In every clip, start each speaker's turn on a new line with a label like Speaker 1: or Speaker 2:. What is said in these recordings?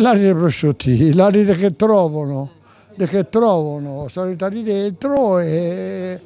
Speaker 1: l'aria dei prosciutti, l'aria che trovano, che trovano, sono andati dentro e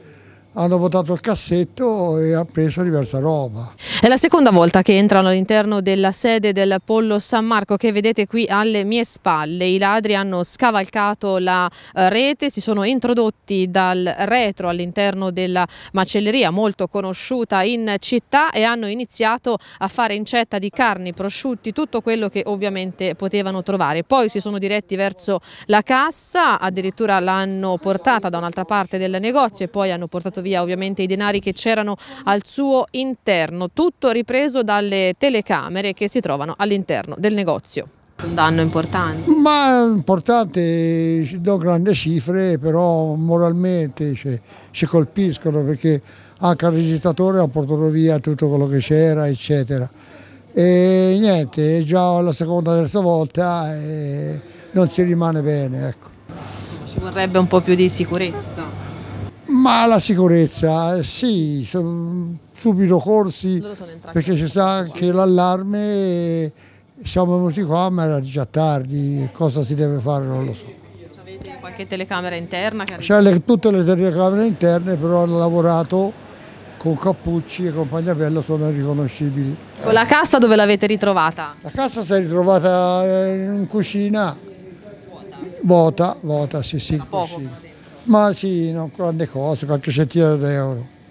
Speaker 1: hanno votato il cassetto e ha preso diversa roba.
Speaker 2: È la seconda volta che entrano all'interno della sede del Pollo San Marco che vedete qui alle mie spalle. I ladri hanno scavalcato la eh, rete, si sono introdotti dal retro all'interno della macelleria molto conosciuta in città e hanno iniziato a fare incetta di carni, prosciutti, tutto quello che ovviamente potevano trovare. Poi si sono diretti verso la cassa, addirittura l'hanno portata da un'altra parte del negozio e poi hanno portato via ovviamente i denari che c'erano al suo interno, tutto ripreso dalle telecamere che si trovano all'interno del negozio. Un danno importante?
Speaker 1: Ma importante, do grandi cifre, però moralmente cioè, ci colpiscono perché anche il registratore ha portato via tutto quello che c'era, eccetera. E niente, già la seconda, terza volta eh, non si rimane bene. Ecco.
Speaker 2: Ci vorrebbe un po' più di sicurezza.
Speaker 1: Ma la sicurezza, sì, sono subito corsi, perché c'è sta anche l'allarme, siamo venuti qua ma era già tardi, cosa si deve fare non lo so.
Speaker 2: qualche telecamera interna? C'è le,
Speaker 1: tutte le telecamere interne, però hanno lavorato con Cappucci e compagnia Bello sono riconoscibili. Con
Speaker 2: la cassa dove l'avete ritrovata? La cassa si è ritrovata eh,
Speaker 1: in cucina, vuota, vuota, vuota sì sì, in cucina. Ma sì, non grande cosa, qualche centinaio d'euro.